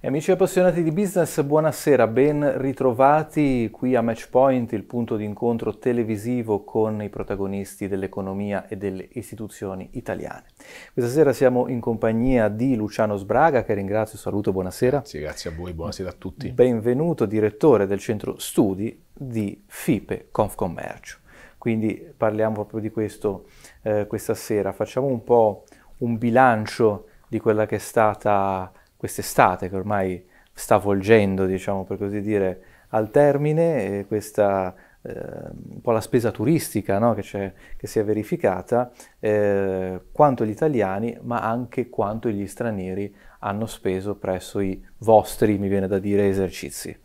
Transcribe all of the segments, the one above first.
E amici appassionati di business, buonasera, ben ritrovati qui a Matchpoint, il punto di incontro televisivo con i protagonisti dell'economia e delle istituzioni italiane. Questa sera siamo in compagnia di Luciano Sbraga, che ringrazio, saluto, buonasera. Sì, grazie a voi, buonasera a tutti. Benvenuto, direttore del centro studi di FIPE Confcommercio. Quindi parliamo proprio di questo eh, questa sera, facciamo un po' un bilancio di quella che è stata quest'estate che ormai sta volgendo, diciamo per così dire, al termine, questa eh, un po' la spesa turistica no? che, che, si è verificata, eh, quanto gli italiani ma anche quanto gli stranieri hanno speso presso i vostri, mi viene da dire, esercizi.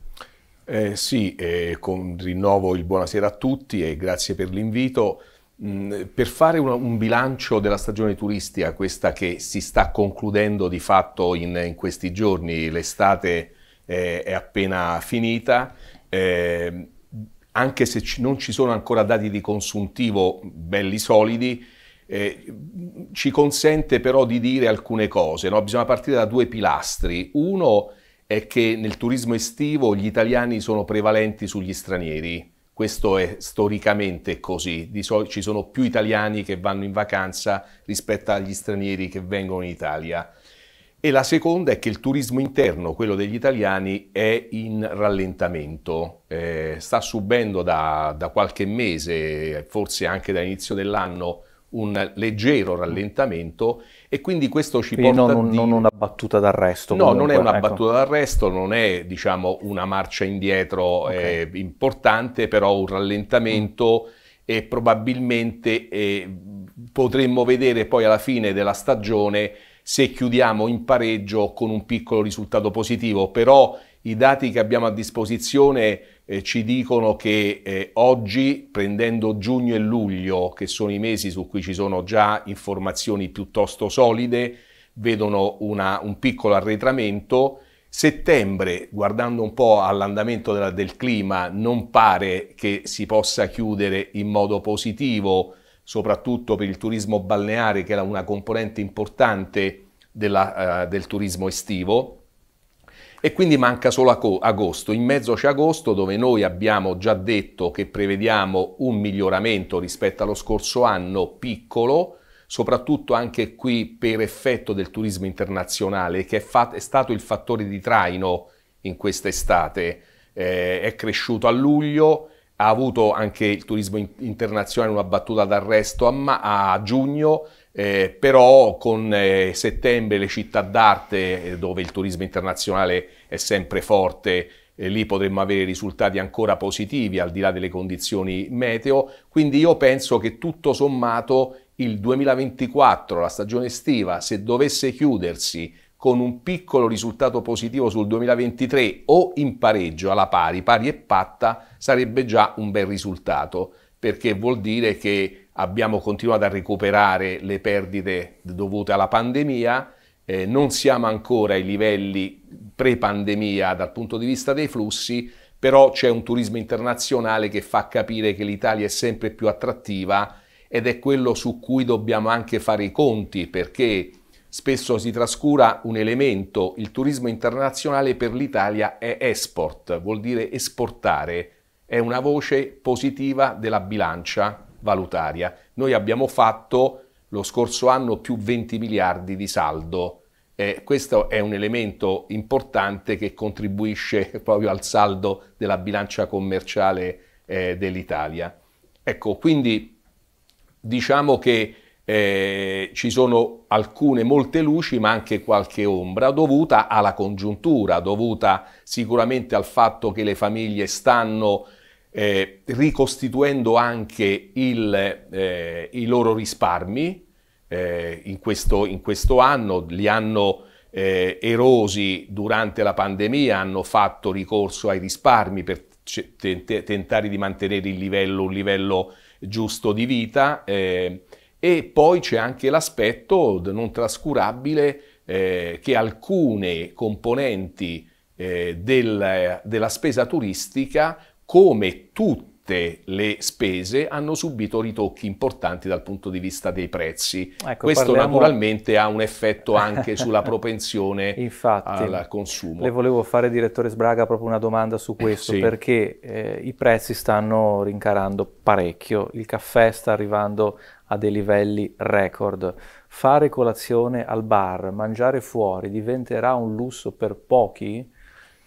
Eh, sì, con rinnovo il buonasera a tutti e grazie per l'invito. Mm, per fare un, un bilancio della stagione turistica, questa che si sta concludendo di fatto in, in questi giorni, l'estate eh, è appena finita, eh, anche se ci, non ci sono ancora dati di consuntivo belli solidi, eh, ci consente però di dire alcune cose. No? Bisogna partire da due pilastri. Uno è che nel turismo estivo gli italiani sono prevalenti sugli stranieri questo è storicamente così, di solito ci sono più italiani che vanno in vacanza rispetto agli stranieri che vengono in Italia. E la seconda è che il turismo interno, quello degli italiani, è in rallentamento, eh, sta subendo da, da qualche mese, forse anche da inizio dell'anno, un leggero rallentamento e quindi questo ci quindi porta non, di... non una battuta d'arresto. No, comunque, non è una ecco. battuta d'arresto, non è diciamo, una marcia indietro okay. eh, importante, però un rallentamento mm. e probabilmente eh, potremmo vedere poi alla fine della stagione se chiudiamo in pareggio con un piccolo risultato positivo, però i dati che abbiamo a disposizione eh, ci dicono che eh, oggi, prendendo giugno e luglio, che sono i mesi su cui ci sono già informazioni piuttosto solide, vedono una, un piccolo arretramento. Settembre, guardando un po' all'andamento della, del clima, non pare che si possa chiudere in modo positivo, soprattutto per il turismo balneare, che era una componente importante della, eh, del turismo estivo e quindi manca solo agosto. In mezzo c'è agosto dove noi abbiamo già detto che prevediamo un miglioramento rispetto allo scorso anno piccolo, soprattutto anche qui per effetto del turismo internazionale che è, fat- è stato il fattore di traino in quest'estate. Eh, è cresciuto a luglio, ha avuto anche il turismo internazionale una battuta d'arresto a, a giugno, eh, però con eh, settembre le città d'arte, eh, dove il turismo internazionale è sempre forte, eh, lì potremmo avere risultati ancora positivi al di là delle condizioni meteo, quindi io penso che tutto sommato il 2024, la stagione estiva, se dovesse chiudersi con un piccolo risultato positivo sul 2023 o in pareggio alla pari, pari e patta, sarebbe già un bel risultato, perché vuol dire che abbiamo continuato a recuperare le perdite dovute alla pandemia, eh, non siamo ancora ai livelli pre-pandemia dal punto di vista dei flussi, però c'è un turismo internazionale che fa capire che l'Italia è sempre più attrattiva ed è quello su cui dobbiamo anche fare i conti perché Spesso si trascura un elemento, il turismo internazionale per l'Italia è export, vuol dire esportare, è una voce positiva della bilancia valutaria. Noi abbiamo fatto lo scorso anno più 20 miliardi di saldo. Eh, questo è un elemento importante che contribuisce proprio al saldo della bilancia commerciale eh, dell'Italia. Ecco, quindi diciamo che eh, ci sono alcune, molte luci, ma anche qualche ombra dovuta alla congiuntura, dovuta sicuramente al fatto che le famiglie stanno eh, ricostituendo anche il, eh, i loro risparmi eh, in questo, in, questo, anno, li hanno eh, erosi durante la pandemia, hanno fatto ricorso ai risparmi per tentare di mantenere livello, un livello giusto di vita. Eh, e poi c'è anche l'aspetto non trascurabile eh, che alcune componenti eh, del, della spesa turistica, come tutte tutte le spese hanno subito ritocchi importanti dal punto di vista dei prezzi. Ecco, Questo parliamo... naturalmente ha un effetto anche sulla propensione Infatti, al consumo. Le volevo fare, direttore Sbraga, proprio una domanda su eh, questo, sì. perché eh, i prezzi stanno rincarando parecchio, il caffè sta arrivando a dei livelli record. Fare colazione al bar, mangiare fuori diventerà un lusso per pochi?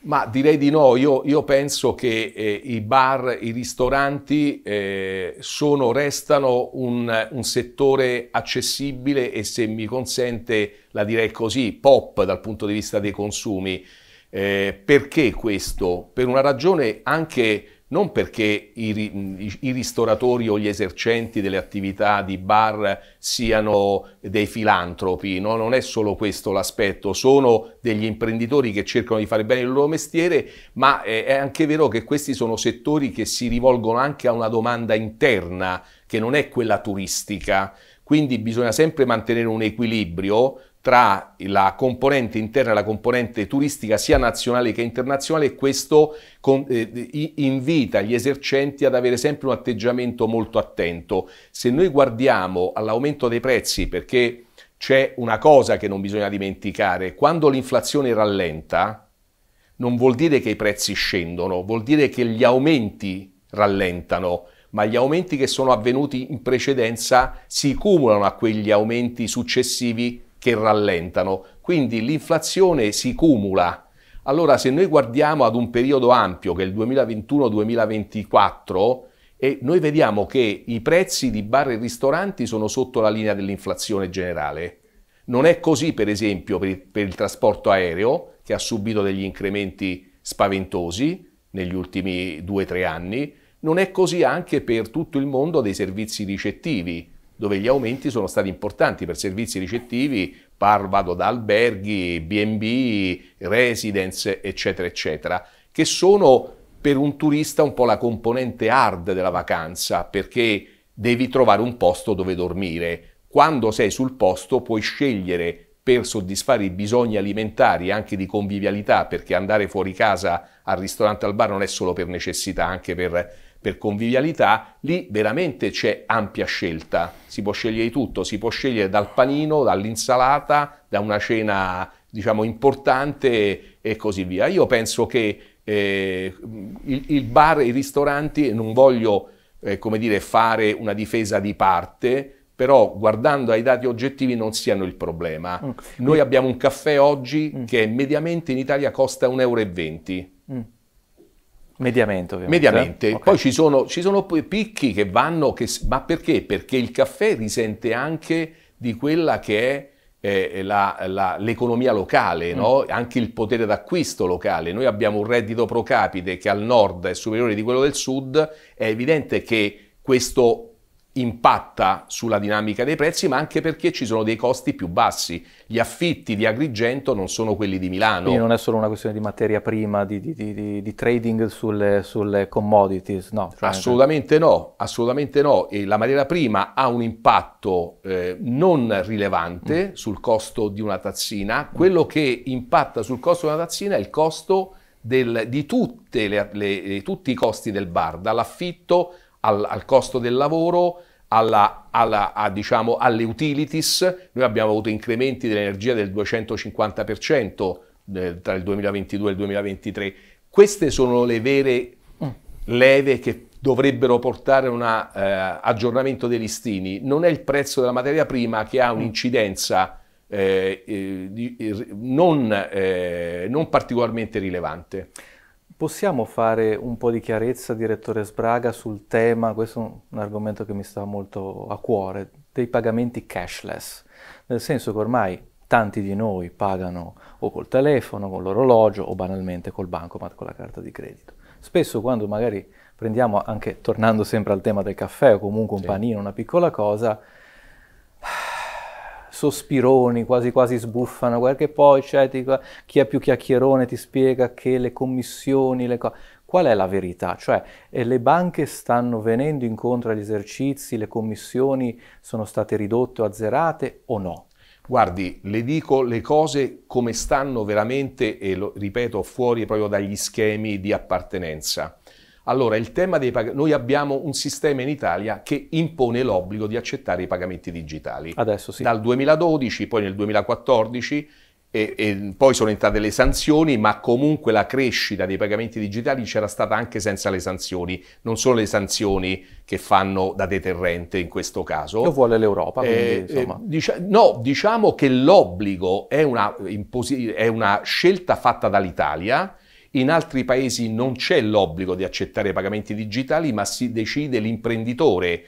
Ma direi di no, io, io penso che eh, i bar, i ristoranti eh, sono, restano un, un, settore accessibile e se mi consente la direi così, pop dal punto di vista dei consumi. Eh, perché questo? Per una ragione anche non perché i, i, ristoratori o gli esercenti delle attività di bar siano dei filantropi, no? non è solo questo l'aspetto, sono degli imprenditori che cercano di fare bene il loro mestiere, ma è anche vero che questi sono settori che si rivolgono anche a una domanda interna, che non è quella turistica. Quindi bisogna sempre mantenere un equilibrio tra la componente interna e la componente turistica sia nazionale che internazionale e questo con, eh, invita gli esercenti ad avere sempre un atteggiamento molto attento. Se noi guardiamo all'aumento dei prezzi, perché c'è una cosa che non bisogna dimenticare, quando l'inflazione rallenta non vuol dire che i prezzi scendono, vuol dire che gli aumenti rallentano ma gli aumenti che sono avvenuti in precedenza si cumulano a quegli aumenti successivi che rallentano, quindi l'inflazione si cumula. Allora se noi guardiamo ad un periodo ampio che è il 2021-2024 e noi vediamo che i prezzi di bar e ristoranti sono sotto la linea dell'inflazione generale. Non è così per esempio per il, per il trasporto aereo che ha subito degli incrementi spaventosi negli ultimi 2-3 anni, non è così anche per tutto il mondo dei servizi ricettivi dove gli aumenti sono stati importanti per servizi ricettivi, par, vado da alberghi, BB, residence, eccetera, eccetera, che sono per un turista un po' la componente hard della vacanza, perché devi trovare un posto dove dormire. Quando sei sul posto puoi scegliere per soddisfare i bisogni alimentari anche di convivialità, perché andare fuori casa al ristorante al bar non è solo per necessità, anche per per convivialità, lì veramente c'è ampia scelta, si può scegliere di tutto, si può scegliere dal panino, dall'insalata, da una cena diciamo importante e così via. Io penso che eh, il, il, bar e i ristoranti, non voglio eh, come dire, fare una difesa di parte, però guardando ai dati oggettivi non siano il problema. Okay. Noi abbiamo un caffè oggi mm. che mediamente in Italia costa 1,20 euro Mediamente, ovviamente. Mediamente. Okay. Poi ci sono, ci sono, picchi che vanno, che, ma perché? Perché il caffè risente anche di quella che è eh, la, la, l'economia locale, mm. no? anche il potere d'acquisto locale. Noi abbiamo un reddito pro capite che al nord è superiore di quello del sud, è evidente che questo impatta sulla dinamica dei prezzi, ma anche perché ci sono dei costi più bassi. Gli affitti di Agrigento non sono quelli di Milano. Quindi non è solo una questione di materia prima, di, di, di, di trading sulle, sulle, commodities, no? Cioè, assolutamente no, assolutamente no. E la materia prima ha un impatto eh, non rilevante mm. sul costo di una tazzina. Quello che impatta sul costo di una tazzina è il costo del, di le, le, eh, tutti i costi del bar, dall'affitto al, al costo del lavoro, alla, alla, a, diciamo, alle utilities, noi abbiamo avuto incrementi dell'energia del 250% eh, tra il 2022 e il 2023. Queste sono le vere mm. leve che dovrebbero portare un eh, aggiornamento dei listini. Non è il prezzo della materia prima che ha mm. un'incidenza eh, eh non, eh, non particolarmente rilevante. Possiamo fare un po' di chiarezza, direttore Sbraga, sul tema, questo è un argomento che mi sta molto a cuore, dei pagamenti cashless, nel senso che ormai tanti di noi pagano o col telefono, con l'orologio o banalmente col bancomat, con la carta di credito. Spesso quando magari prendiamo, anche tornando sempre al tema del caffè o comunque un sì. panino, una piccola cosa, sospironi, quasi quasi sbuffano, perché poi c'è cioè, chi è più chiacchierone ti spiega che le commissioni, le cose... Qual è la verità? Cioè eh, le banche stanno venendo incontro agli esercizi, le commissioni sono state ridotte o azzerate o no? Guardi, le dico le cose come stanno veramente e lo ripeto fuori proprio dagli schemi di appartenenza. Allora, il tema dei pagamenti, noi abbiamo un sistema in Italia che impone l'obbligo di accettare i pagamenti digitali. Adesso sì. Dal 2012, poi nel 2014, e, e poi sono entrate le sanzioni, ma comunque la crescita dei pagamenti digitali c'era stata anche senza le sanzioni. Non sono le sanzioni che fanno da deterrente in questo caso. Lo vuole l'Europa, eh, quindi, eh, dic- no, diciamo che l'obbligo è una, imposi- è una scelta fatta dall'Italia in altri paesi non c'è l'obbligo di accettare pagamenti digitali, ma si decide l'imprenditore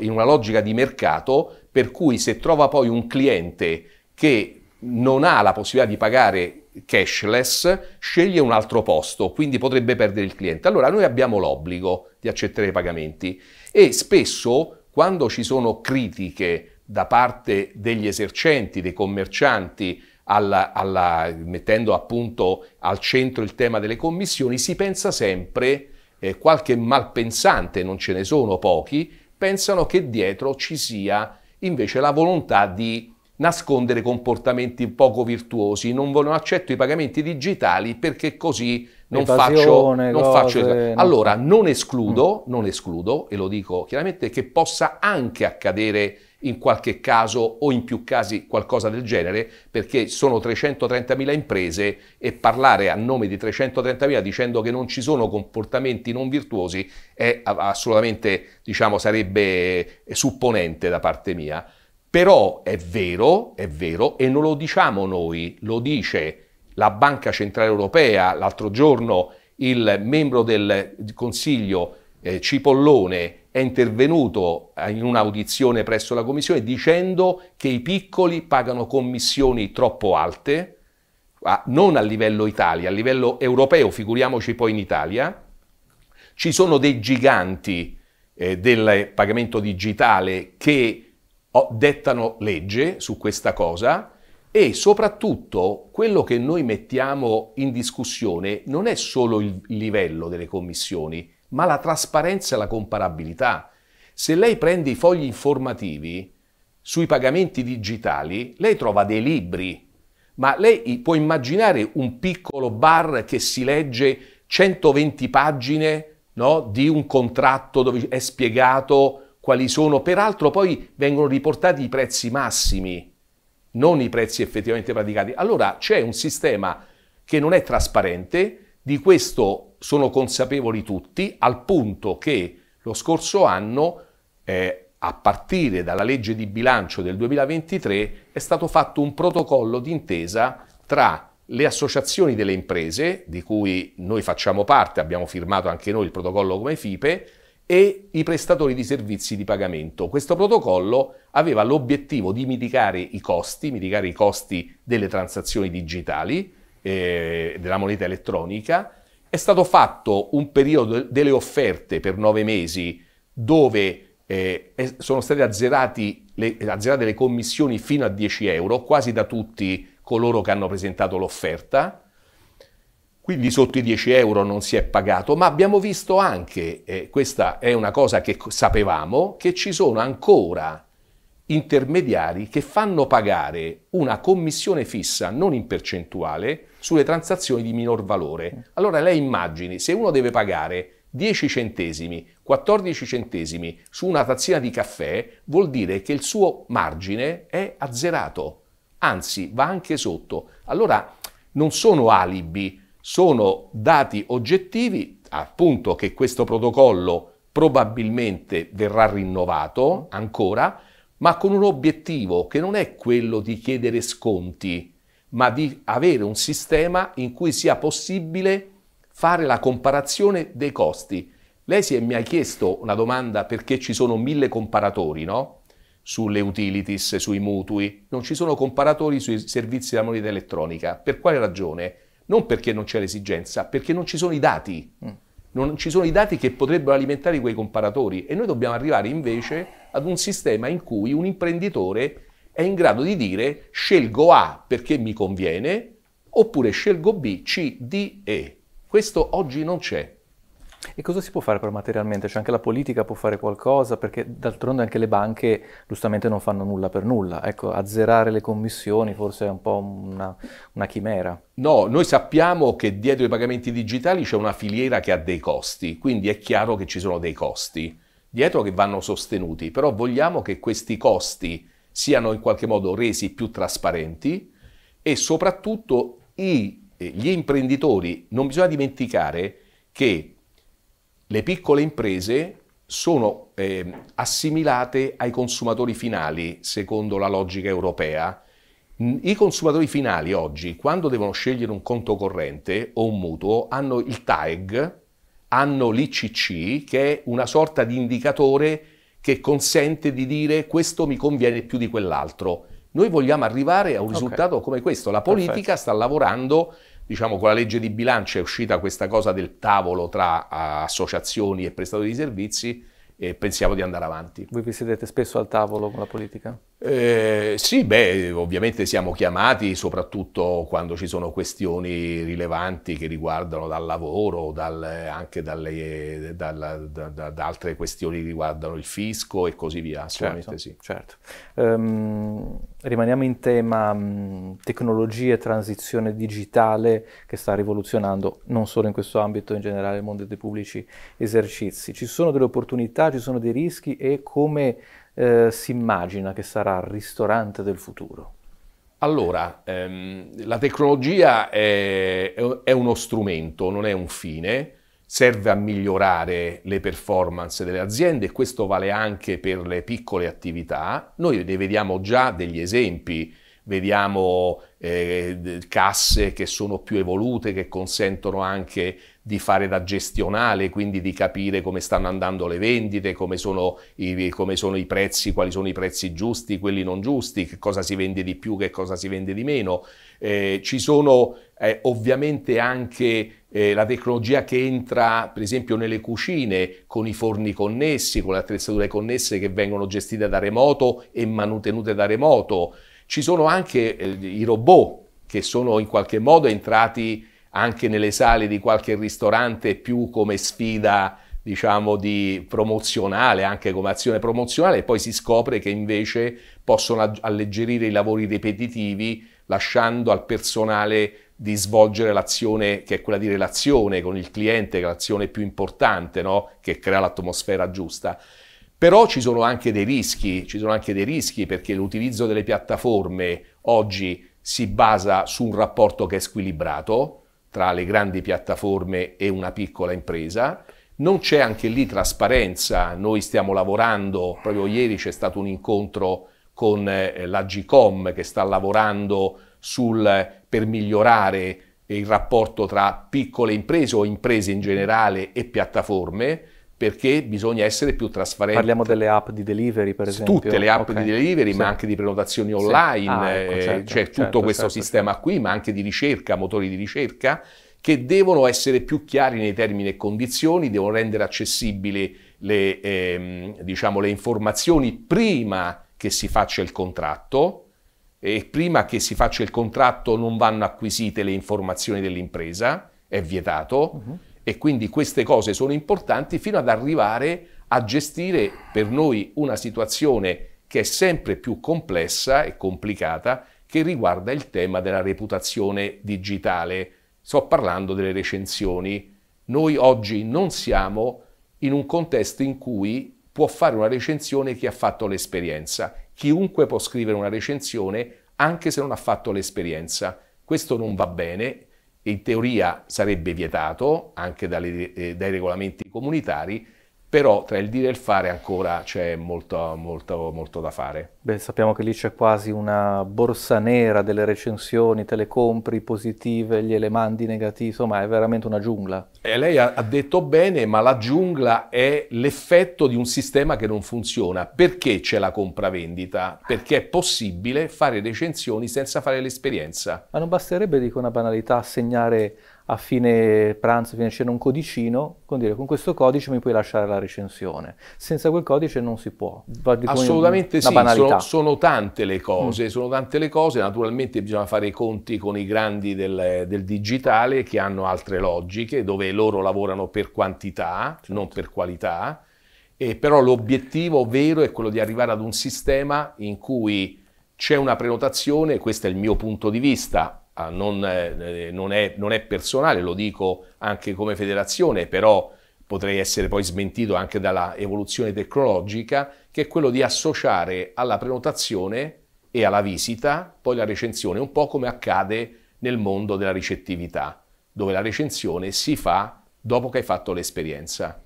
in una logica di mercato, per cui se trova poi un cliente che non ha la possibilità di pagare cashless, sceglie un altro posto, quindi potrebbe perdere il cliente. Allora noi abbiamo l'obbligo di accettare i pagamenti e spesso quando ci sono critiche da parte degli esercenti, dei commercianti, alla, alla, mettendo appunto al centro il tema delle commissioni, si pensa sempre, eh, qualche malpensante, non ce ne sono pochi, pensano che dietro ci sia invece la volontà di nascondere comportamenti poco virtuosi, non, non accetto i pagamenti digitali perché così non faccio, non cose, faccio... Allora, non mm. escludo, non escludo, e lo dico chiaramente, che possa anche accadere in qualche caso o in più casi qualcosa del genere, perché sono 330.000 imprese e parlare a nome di 330.000 dicendo che non ci sono comportamenti non virtuosi è assolutamente, diciamo, sarebbe eh, supponente da parte mia. Però è vero, è vero, e non lo diciamo noi, lo dice la Banca Centrale Europea l'altro giorno, il membro del Consiglio eh, Cipollone è intervenuto in un'audizione presso la Commissione dicendo che i piccoli pagano commissioni troppo alte, non a livello Italia, a livello europeo, figuriamoci poi in Italia. Ci sono dei giganti eh, del pagamento digitale che dettano legge su questa cosa e soprattutto quello che noi mettiamo in discussione non è solo il livello delle commissioni, ma la trasparenza e la comparabilità. Se lei prende i fogli informativi sui pagamenti digitali, lei trova dei libri, ma lei può immaginare un piccolo bar che si legge 120 pagine no, di un contratto dove è spiegato quali sono, peraltro poi vengono riportati i prezzi massimi, non i prezzi effettivamente praticati. Allora c'è un sistema che non è trasparente, di questo sono consapevoli tutti, al punto che lo scorso anno, eh, a partire dalla legge di bilancio del 2023, è stato fatto un protocollo d'intesa tra le associazioni delle imprese, di cui noi facciamo parte, abbiamo firmato anche noi il protocollo come FIPE, e i prestatori di servizi di pagamento. Questo protocollo aveva l'obiettivo di mitigare i costi, mitigare i costi delle transazioni digitali, eh, della moneta elettronica, è stato fatto un periodo delle offerte per nove mesi dove eh, sono state le, azzerate le commissioni fino a 10 euro quasi da tutti coloro che hanno presentato l'offerta. Quindi sotto i 10 euro non si è pagato, ma abbiamo visto anche, eh, questa è una cosa che sapevamo, che ci sono ancora intermediari che fanno pagare una commissione fissa non in percentuale sulle transazioni di minor valore. Allora lei immagini se uno deve pagare 10 centesimi, 14 centesimi su una tazzina di caffè, vuol dire che il suo margine è azzerato, anzi va anche sotto. Allora non sono alibi, sono dati oggettivi, appunto che questo protocollo probabilmente verrà rinnovato ancora, ma con un obiettivo che non è quello di chiedere sconti, ma di avere un sistema in cui sia possibile fare la comparazione dei costi. Lei si è, mi ha chiesto una domanda perché ci sono mille comparatori, no? Sulle utilities, sui mutui, non ci sono comparatori sui servizi della moneta elettronica. Per quale ragione? Non perché non c'è l'esigenza, perché non ci sono i dati. Mm. Non ci sono i dati che potrebbero alimentare quei comparatori e noi dobbiamo arrivare invece ad un sistema in cui un imprenditore è in grado di dire scelgo A perché mi conviene oppure scelgo B, C, D, E. Questo oggi non c'è. E cosa si può fare però materialmente? Cioè anche la politica può fare qualcosa, perché d'altronde anche le banche giustamente non fanno nulla per nulla. Ecco, azzerare le commissioni forse è un po' una, una chimera. No, noi sappiamo che dietro i pagamenti digitali c'è una filiera che ha dei costi, quindi è chiaro che ci sono dei costi dietro che vanno sostenuti, però vogliamo che questi costi siano in qualche modo resi più trasparenti e soprattutto i, eh, gli imprenditori, non bisogna dimenticare che le piccole imprese sono eh, assimilate ai consumatori finali secondo la logica europea. I consumatori finali oggi, quando devono scegliere un conto corrente o un mutuo, hanno il TAEG, hanno l'ICC, che è una sorta di indicatore che consente di dire questo mi conviene più di quell'altro. Noi vogliamo arrivare a un risultato okay. come questo. La politica Perfetto. sta lavorando, diciamo con la legge di bilancio è uscita questa cosa del tavolo tra ah, associazioni e prestatori di servizi e pensiamo di andare avanti. Voi vi sedete spesso al tavolo con la politica? Eh, sì, beh, ovviamente siamo chiamati soprattutto quando ci sono questioni rilevanti che riguardano dal lavoro, dal, anche dalle, dal, da, da, da, altre questioni che riguardano il fisco e così via, assolutamente certo, sì. Certo. Um, rimaniamo in tema um, tecnologie e transizione digitale che sta rivoluzionando non solo in questo ambito, in generale il mondo dei pubblici esercizi. Ci sono delle opportunità, ci sono dei rischi e come eh, si immagina che sarà il ristorante del futuro? Allora, ehm, la tecnologia è, è, uno strumento, non è un fine, serve a migliorare le performance delle aziende e questo vale anche per le piccole attività. Noi ne vediamo già degli esempi vediamo eh, casse che sono più evolute, che consentono anche di fare da gestionale, quindi di capire come stanno andando le vendite, come sono, i, come sono i prezzi, quali sono i prezzi giusti, quelli non giusti, che cosa si vende di più, che cosa si vende di meno. Eh, ci sono eh, ovviamente anche eh, la tecnologia che entra per esempio nelle cucine con i forni connessi, con le attrezzature connesse che vengono gestite da remoto e mantenute da remoto. Ci sono anche eh, i robot che sono in qualche modo entrati anche nelle sale di qualche ristorante più come sfida diciamo di promozionale, anche come azione promozionale, e poi si scopre che invece possono alleggerire i lavori ripetitivi lasciando al personale di svolgere l'azione che è quella di relazione con il cliente, che è l'azione più importante, no? che crea l'atmosfera giusta. Però ci sono anche dei rischi, ci sono anche dei rischi perché l'utilizzo delle piattaforme oggi si basa su un rapporto che è squilibrato tra le grandi piattaforme e una piccola impresa. Non c'è anche lì trasparenza, noi stiamo lavorando, proprio ieri c'è stato un incontro con eh, la l'Agicom che sta lavorando sul, per migliorare il rapporto tra piccole imprese o imprese in generale e piattaforme perché bisogna essere più trasparenti. Parliamo delle app di delivery, per esempio. Tutte le app okay. di delivery, sì. ma anche di prenotazioni online, sì. ah, ecco, eh, certo, cioè tutto certo, questo certo, sistema certo. qui, ma anche di ricerca, motori di ricerca, che devono essere più chiari nei termini e condizioni, devono rendere accessibili le, ehm, diciamo, le informazioni prima che si faccia il contratto e prima che si faccia il contratto non vanno acquisite le informazioni dell'impresa, è vietato. Uh-huh e quindi queste cose sono importanti fino ad arrivare a gestire per noi una situazione che è sempre più complessa e complicata che riguarda il tema della reputazione digitale. Sto parlando delle recensioni. Noi oggi non siamo in un contesto in cui può fare una recensione chi ha fatto l'esperienza. Chiunque può scrivere una recensione anche se non ha fatto l'esperienza. Questo non va bene in teoria sarebbe vietato anche dalle, eh, dai regolamenti comunitari, però tra il dire e il fare ancora c'è molto, molto, molto da fare. Beh, sappiamo che lì c'è quasi una borsa nera delle recensioni, te compri positive, gli mandi negativi, insomma è veramente una giungla. E eh, lei ha detto bene, ma la giungla è l'effetto di un sistema che non funziona. Perché c'è la compravendita? Perché è possibile fare recensioni senza fare l'esperienza. Ma non basterebbe, dico una banalità, assegnare a fine pranzo, a fine cena, un codicino, con dire con questo codice mi puoi lasciare la recensione. Senza quel codice non si può. Assolutamente una, sì, sono, sono, tante le cose, mm. sono tante le cose, naturalmente bisogna fare i conti con i grandi del, del digitale che hanno altre logiche, dove loro lavorano per quantità, certo. non per qualità, e però l'obiettivo vero è quello di arrivare ad un sistema in cui c'è una prenotazione, questo è il mio punto di vista, eh, non è, eh, non, è, non, è, personale, lo dico anche come federazione, però potrei essere poi smentito anche dalla evoluzione tecnologica, che è quello di associare alla prenotazione e alla visita poi la recensione, un po' come accade nel mondo della ricettività, dove la recensione si fa dopo che hai fatto l'esperienza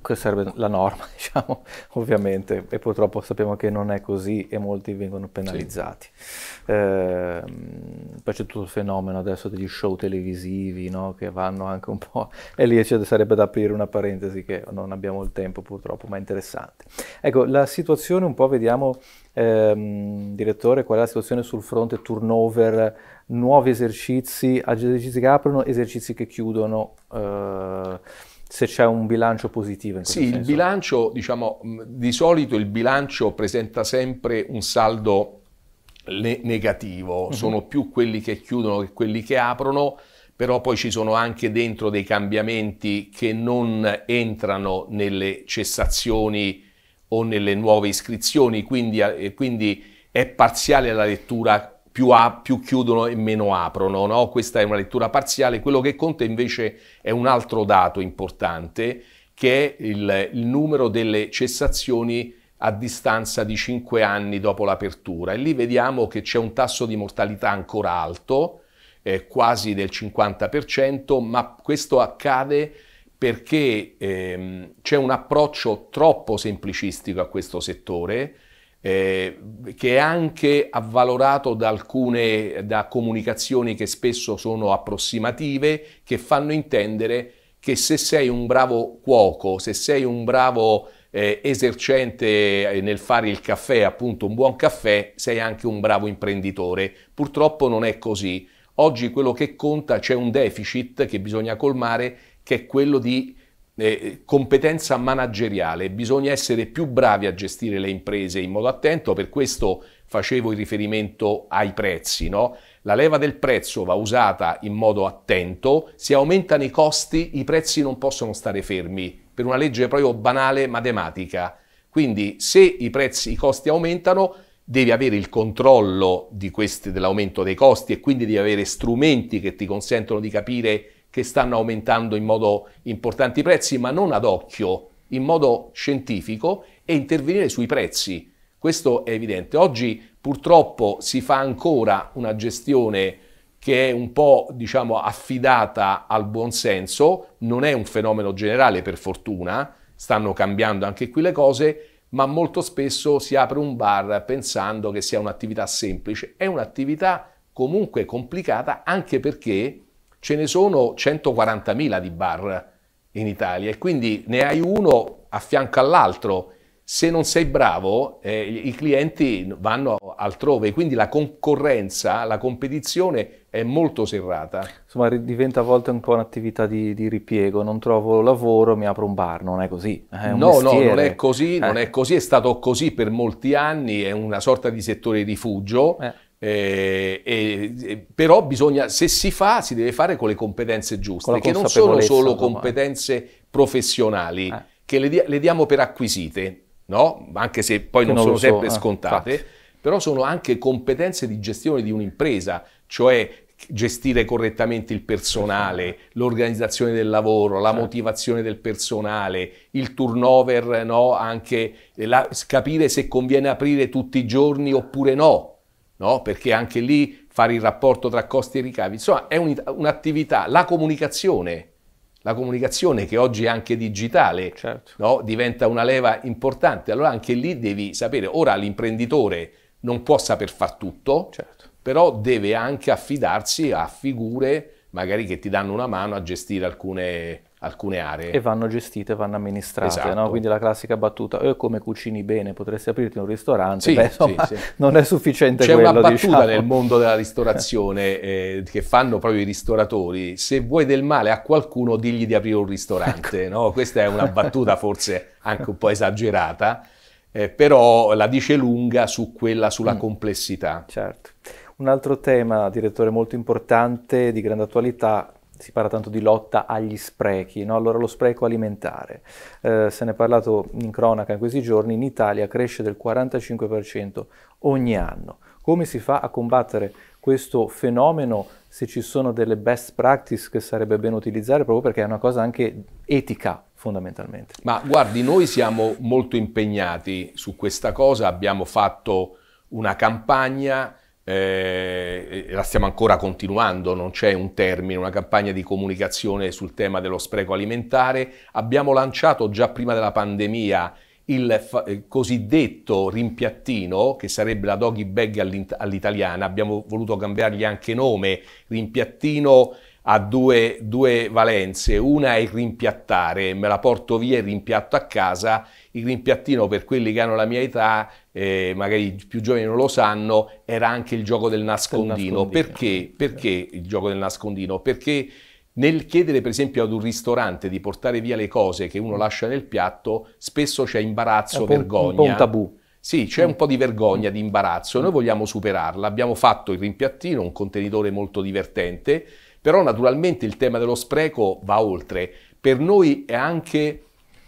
questa sarebbe la norma, diciamo, ovviamente, e purtroppo sappiamo che non è così e molti vengono penalizzati. Sì. Eh, poi c'è tutto il fenomeno adesso degli show televisivi, no? che vanno anche un po'... e lì ci sarebbe da aprire una parentesi che non abbiamo il tempo purtroppo, ma è interessante. Ecco, la situazione un po' vediamo, ehm, direttore, qual è la situazione sul fronte turnover, nuovi esercizi, esercizi che aprono, esercizi che chiudono... Eh, se c'è un bilancio positivo. sì, senso. il bilancio, diciamo, mm, di solito il bilancio presenta sempre un saldo ne- negativo, mm-hmm. sono più quelli che chiudono che quelli che aprono, però poi ci sono anche dentro dei cambiamenti che non entrano nelle cessazioni o nelle nuove iscrizioni, quindi, eh, quindi è parziale la lettura più, a, più chiudono e meno aprono, no? questa è una lettura parziale, quello che conta invece è un altro dato importante che è il, il numero delle cessazioni a distanza di 5 anni dopo l'apertura e lì vediamo che c'è un tasso di mortalità ancora alto, eh, quasi del 50%, ma questo accade perché ehm, c'è un approccio troppo semplicistico a questo settore, eh, che è anche avvalorato da alcune da comunicazioni che spesso sono approssimative, che fanno intendere che se sei un bravo cuoco, se sei un bravo eh, esercente eh, nel fare il caffè, appunto un buon caffè, sei anche un bravo imprenditore. Purtroppo non è così. Oggi quello che conta c'è un deficit che bisogna colmare, che è quello di eh, competenza manageriale, bisogna essere più bravi a gestire le imprese in modo attento, per questo facevo il riferimento ai prezzi, no? La leva del prezzo va usata in modo attento, se aumentano i costi i prezzi non possono stare fermi, per una legge proprio banale matematica. Quindi se i prezzi, i costi aumentano, devi avere il controllo dell'aumento dei costi e quindi devi avere strumenti che ti consentono di capire che stanno aumentando in modo importante i prezzi, ma non ad occhio, in modo scientifico e intervenire sui prezzi. Questo è evidente. Oggi purtroppo si fa ancora una gestione che è un po' diciamo, affidata al buonsenso, non è un fenomeno generale per fortuna, stanno cambiando anche qui le cose, ma molto spesso si apre un bar pensando che sia un'attività semplice, è un'attività comunque complicata anche perché ce ne sono 140.000 di bar in Italia e quindi ne hai uno a fianco all'altro. Se non sei bravo, eh, i clienti vanno altrove, quindi la concorrenza, la competizione è molto serrata. Insomma, diventa a volte un po' un'attività di, di ripiego, non trovo lavoro, mi apro un bar, non è così. Eh, è no, mestiere. no, non è così, eh. non è così, è stato così per molti anni, è una sorta di settore rifugio. Eh eh, eh, però bisogna, se si fa, si deve fare con le competenze giuste, che non sono solo competenze domani. professionali, eh. che le, le, diamo per acquisite, no? anche se poi non, non, sono sempre so, eh, scontate, infatti. però sono anche competenze di gestione di un'impresa, cioè gestire correttamente il personale, l'organizzazione del lavoro, la certo. motivazione del personale, il turnover, no? anche la, capire se conviene aprire tutti i giorni oppure no no? perché anche lì fare il rapporto tra costi e ricavi, insomma è un'attività, la comunicazione, la comunicazione che oggi è anche digitale, certo. no? diventa una leva importante, allora anche lì devi sapere, ora l'imprenditore non può saper far tutto, certo. però deve anche affidarsi a figure magari che ti danno una mano a gestire alcune alcune aree. E vanno gestite, vanno amministrate, esatto. no? quindi la classica battuta, eh, come cucini bene, potresti aprirti un ristorante, sì, Beh, insomma, sì, sì. non è sufficiente C'è quello. C'è una battuta diciamo. nel mondo della ristorazione eh, che fanno proprio i ristoratori, se vuoi del male a qualcuno digli di aprire un ristorante, ecco. no? questa è una battuta forse anche un po' esagerata, eh, però la dice lunga su quella, sulla mm. complessità. Certo. Un altro tema, direttore, molto importante, di grande attualità, si parla tanto di lotta agli sprechi, no? allora lo spreco alimentare. Eh, se ne è parlato in cronaca in questi giorni, in Italia cresce del 45% ogni anno. Come si fa a combattere questo fenomeno se ci sono delle best practice che sarebbe bene utilizzare proprio perché è una cosa anche etica fondamentalmente. Ma guardi, noi siamo molto impegnati su questa cosa, abbiamo fatto una campagna eh, la stiamo ancora continuando, non c'è un termine, una campagna di comunicazione sul tema dello spreco alimentare. Abbiamo lanciato già prima della pandemia il fa- eh, cosiddetto rimpiattino, che sarebbe la doggy bag all'italiana, abbiamo voluto cambiargli anche nome, rimpiattino ha due, due valenze, una è il rimpiattare, me la porto via e rimpiatto a casa, il rimpiattino per quelli che hanno la mia età, eh, magari più giovani non lo sanno, era anche il gioco del nascondino. nascondino. Perché? Perché il gioco del nascondino? Perché nel chiedere per esempio ad un ristorante di portare via le cose che uno lascia nel piatto, spesso c'è imbarazzo, un vergogna. Un po' un tabù. Sì, c'è un mm. po' di vergogna, di imbarazzo, noi vogliamo superarla. Abbiamo fatto il rimpiattino, un contenitore molto divertente, però naturalmente il tema dello spreco va oltre. Per noi è anche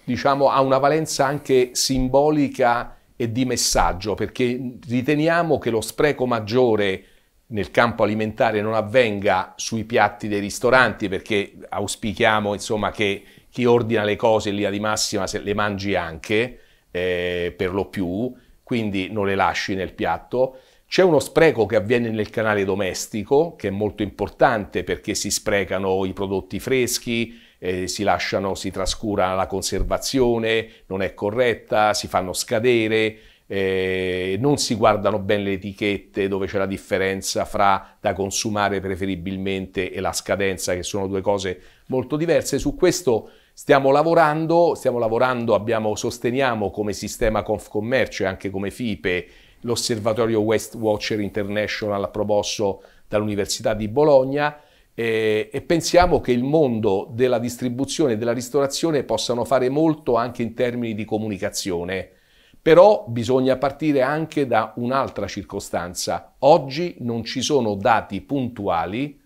diciamo, ha una valenza anche simbolica e di messaggio, perché riteniamo che lo spreco maggiore nel campo alimentare non avvenga sui piatti dei ristoranti, perché auspichiamo insomma, che chi ordina le cose in linea di massima se le mangi anche, eh, per lo più, quindi non le lasci nel piatto. C'è uno spreco che avviene nel canale domestico, che è molto importante perché si sprecano i prodotti freschi, eh, si lasciano, si trascura la conservazione, non è corretta, si fanno scadere, eh, non si guardano bene le etichette dove c'è la differenza fra da consumare preferibilmente e la scadenza, che sono due cose molto diverse. Su questo stiamo lavorando, stiamo lavorando abbiamo, sosteniamo come sistema Confcommercio e anche come FIPE l'osservatorio West Watcher International proposto dall'Università di Bologna e, e pensiamo che il mondo della distribuzione e della ristorazione possano fare molto anche in termini di comunicazione. Però bisogna partire anche da un'altra circostanza. Oggi non ci sono dati puntuali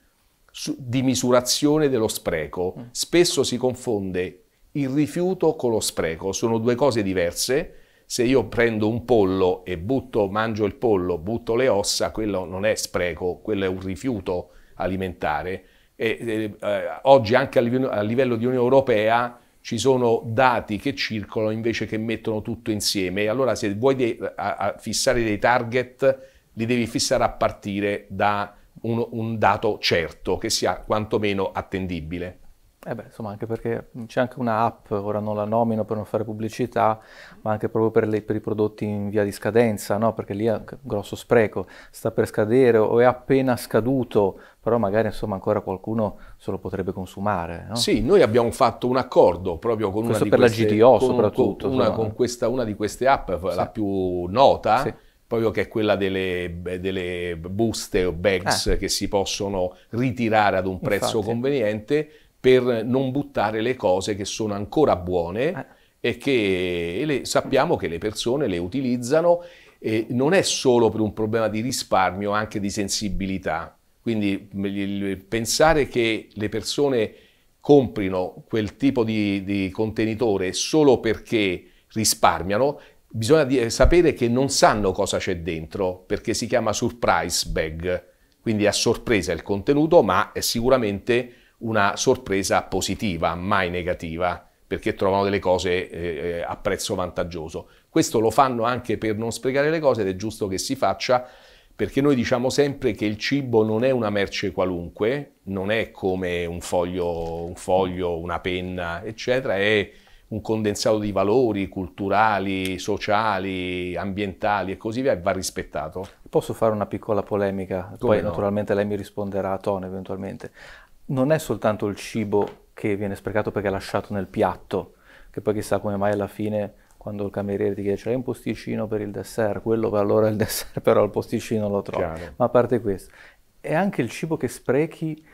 di misurazione dello spreco. Mm. Spesso si confonde il rifiuto con lo spreco, sono due cose diverse. Se io prendo un pollo e butto, mangio il pollo, butto le ossa, quello non è spreco, quello è un rifiuto alimentare. E, eh, oggi anche a livello, a livello, di Unione Europea ci sono dati che circolano invece che mettono tutto insieme. Allora se vuoi de- a, a fissare dei target, li devi fissare a partire da un, un dato certo che sia quantomeno attendibile. Eh beh, insomma, anche perché c'è anche un'app, ora non la nomino per non fare pubblicità, ma anche proprio per, le, per i prodotti in via di scadenza, no? perché lì è un grosso spreco, sta per scadere o è appena scaduto, però magari insomma ancora qualcuno se lo potrebbe consumare. No? Sì, noi abbiamo fatto un accordo proprio con Questo una per di queste, la GDO con, soprattutto. Una, con questa, una di queste app, sì. la più nota, sì proprio che è quella delle, delle buste o bags eh. che si possono ritirare ad un prezzo Infatti. conveniente per non buttare le cose che sono ancora buone eh. e che le, sappiamo che le persone le utilizzano e non è solo per un problema di risparmio, anche di sensibilità. Quindi pensare che le persone comprino quel tipo di, di contenitore solo perché risparmiano, bisogna eh, sapere che non sanno cosa c'è dentro, perché si chiama surprise bag, quindi a sorpresa il contenuto, ma è sicuramente una sorpresa positiva, mai negativa, perché trovano delle cose eh, eh, a prezzo vantaggioso. Questo lo fanno anche per non sprecare le cose ed è giusto che si faccia perché noi diciamo sempre che il cibo non è una merce qualunque, non è come un foglio, un foglio una penna, eccetera, è un condensato di valori culturali, sociali, ambientali e così via e va rispettato. Posso fare una piccola polemica? Poi no. naturalmente lei mi risponderà a tono eventualmente non è soltanto il cibo che viene sprecato perché è lasciato nel piatto, che poi chissà come mai alla fine quando il cameriere ti chiede c'è un posticino per il dessert, quello per allora il dessert però il posticino lo trovi, ma a parte questo, è anche il cibo che sprechi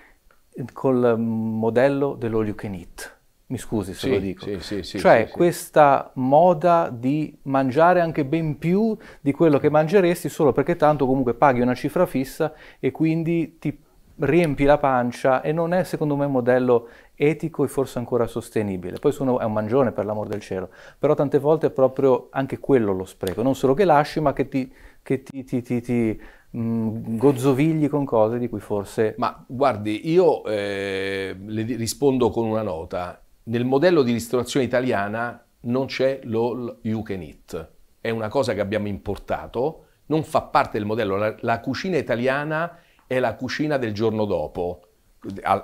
col modello dell'olio you can eat. Mi scusi se sì, lo dico. Sì, sì, cioè questa moda di mangiare anche ben più di quello che mangeresti solo perché tanto comunque paghi una cifra fissa e quindi ti riempi la pancia e non è secondo me un modello etico e forse ancora sostenibile. Poi sono, è un mangione per l'amor del cielo, però tante volte è proprio anche quello lo spreco, non solo che lasci ma che ti, che ti, ti, ti, ti mh, mm, gozzovigli con cose di cui forse... Ma guardi, io eh, le rispondo con una nota, nel modello di ristorazione italiana non c'è l'all you can eat, è una cosa che abbiamo importato, non fa parte del modello, la, la cucina italiana è la cucina del giorno dopo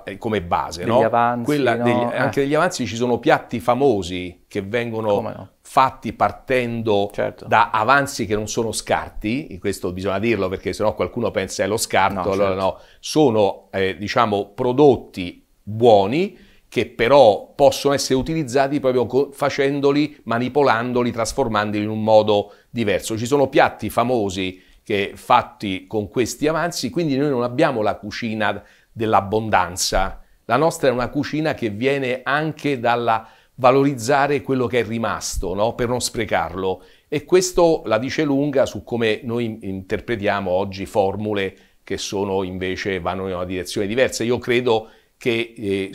eh, come base, degli no? avanzi, Quella, no? Degli, eh. anche eh. degli avanzi ci sono piatti famosi che vengono no? fatti partendo certo. da avanzi che non sono scarti, questo bisogna dirlo perché sennò qualcuno pensa è eh, lo scarto, allora certo. no, sono eh, diciamo prodotti buoni che però possono essere utilizzati proprio facendoli, manipolandoli, trasformandoli in un modo diverso. Ci sono piatti famosi che fatti con questi avanzi, quindi noi non abbiamo la cucina dell'abbondanza, la nostra è una cucina che viene anche dalla valorizzare quello che è rimasto, no? per non sprecarlo. E questo la dice lunga su come noi interpretiamo oggi formule che sono invece vanno in una direzione diversa. Io credo che eh,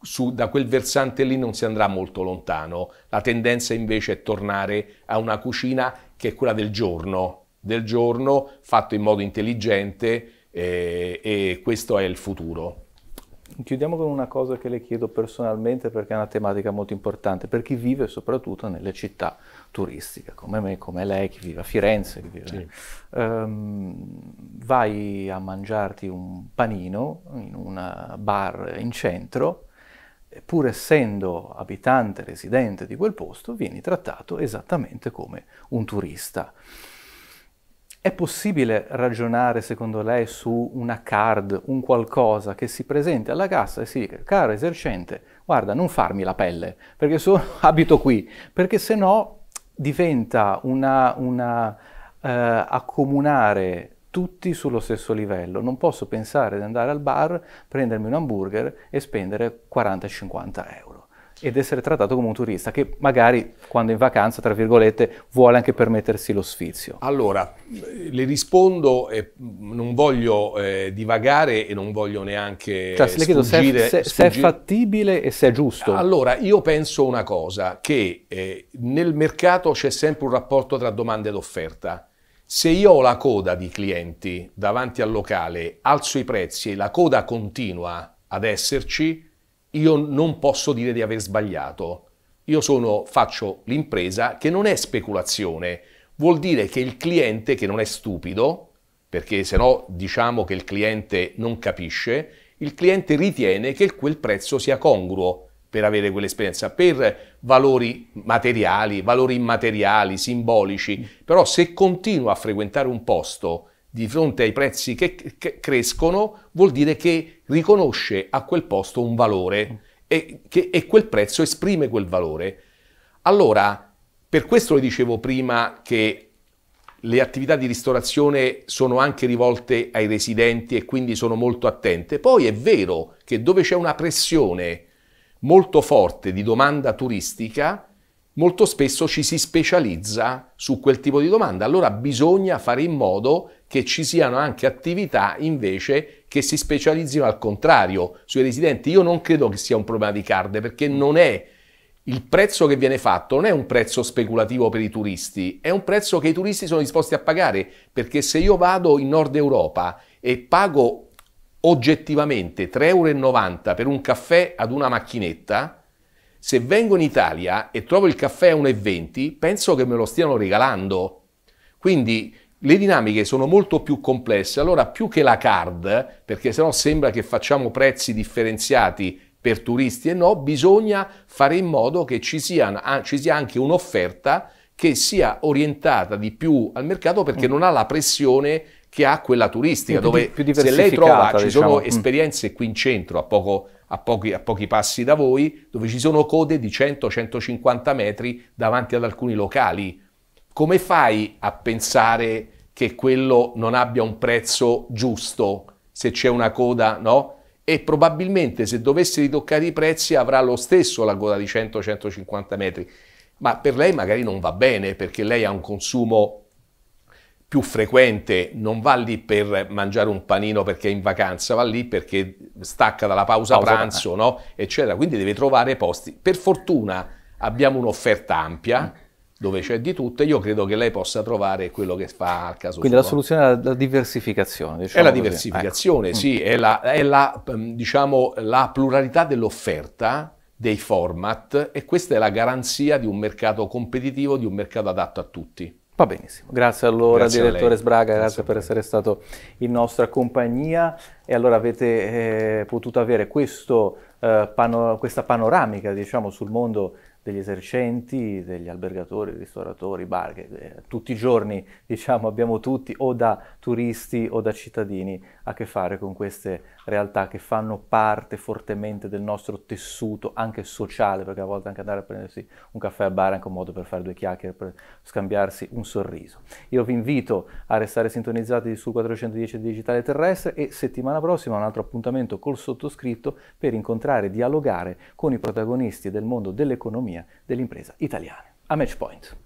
su, da quel versante lì non si andrà molto lontano. La tendenza invece è tornare a una cucina che è quella del giorno, del giorno fatto in modo intelligente eh, e questo è il futuro. Chiudiamo con una cosa che le chiedo personalmente perché è una tematica molto importante per chi vive soprattutto nelle città turistiche, come me, come lei, chi vive a Firenze. Vive. Sì. Um, vai a mangiarti un panino in un bar in centro, pur essendo abitante, residente di quel posto, vieni trattato esattamente come un turista. È possibile ragionare, secondo lei, su una card, un qualcosa che si presenti alla cassa e si dica, caro esercente, guarda, non farmi la pelle, perché sono, abito qui, perché se no diventa una, una eh, accomunare tutti sullo stesso livello. Non posso pensare di andare al bar, prendermi un hamburger e spendere 40-50 euro ed essere trattato come un turista che magari quando è in vacanza, tra virgolette, vuole anche permettersi lo sfizio? Allora, le rispondo, eh, non voglio eh, divagare e non voglio neanche cioè, se sfuggire, le chiedo se, se, se, è fattibile e se è giusto. Allora, io penso una cosa, che eh, nel mercato c'è sempre un rapporto tra domanda ed offerta. Se io ho la coda di clienti davanti al locale, alzo i prezzi e la coda continua ad esserci, io non posso dire di aver sbagliato. Io sono, faccio l'impresa che non è speculazione, vuol dire che il cliente che non è stupido, perché se no diciamo che il cliente non capisce, il cliente ritiene che quel prezzo sia congruo per avere quell'esperienza, per valori materiali, valori immateriali, simbolici, però se continua a frequentare un posto di fronte ai prezzi che crescono, vuol dire che riconosce a quel posto un valore mm. e, che, e quel prezzo esprime quel valore. Allora, per questo le dicevo prima che le attività di ristorazione sono anche rivolte ai residenti e quindi sono molto attente. Poi è vero che dove c'è una pressione molto forte di domanda turistica, molto spesso ci si specializza su quel tipo di domanda. Allora bisogna fare in modo che ci siano anche attività invece che si specializzino al contrario sui residenti. Io non credo che sia un problema di card perché non è il prezzo che viene fatto non è un prezzo speculativo per i turisti, è un prezzo che i turisti sono disposti a pagare, perché se io vado in Nord Europa e pago oggettivamente 3,90 euro per un caffè ad una macchinetta, se vengo in Italia e trovo il caffè a 1,20, penso che me lo stiano regalando. Quindi le dinamiche sono molto più complesse, allora più che la card, perché sennò sembra che facciamo prezzi differenziati per turisti e no, bisogna fare in modo che ci sia, ci sia anche un'offerta che sia orientata di più al mercato perché mm. non ha la pressione che ha quella turistica, più, dove più se lei trova, diciamo. ci sono mm. esperienze qui in centro, a, poco, a, pochi, a pochi passi da voi, dove ci sono code di 100-150 metri davanti ad alcuni locali. Come fai a pensare che quello non abbia un prezzo giusto se c'è una coda, no? E probabilmente se dovesse ritoccare i prezzi avrà lo stesso la coda di 100-150 metri, ma per lei magari non va bene perché lei ha un consumo più frequente, non va lì per mangiare un panino perché è in vacanza, va lì perché stacca dalla pausa, pausa pranzo, no? eccetera. Quindi deve trovare posti. Per fortuna abbiamo un'offerta ampia dove c'è di tutto, e io credo che lei possa trovare quello che fa al caso Quindi suo. la soluzione è la diversificazione. Diciamo è la diciamo così. diversificazione, ecco. sì, è, la, è la, mm, diciamo, la pluralità dell'offerta dei format e questa è la garanzia di un mercato competitivo, di un mercato adatto a tutti. Va benissimo, grazie allora grazie direttore Sbraga, grazie, grazie per essere stato in nostra compagnia e allora avete eh, potuto avere questo eh, pano questa panoramica diciamo, sul mondo degli esercenti, degli albergatori, ristoratori, bar, che eh, tutti i giorni diciamo, abbiamo tutti o da turisti o da cittadini a che fare con queste realtà che fanno parte fortemente del nostro tessuto anche sociale, perché a volte anche andare a prendersi un caffè a bar è anche un modo per fare due chiacchiere, per scambiarsi un sorriso. Io vi invito a restare sintonizzati sul 410 Digitale Terrestre e settimana prossima un altro appuntamento col sottoscritto per incontrare e dialogare con i protagonisti del mondo dell'economia dell'impresa italiana. A Matchpoint.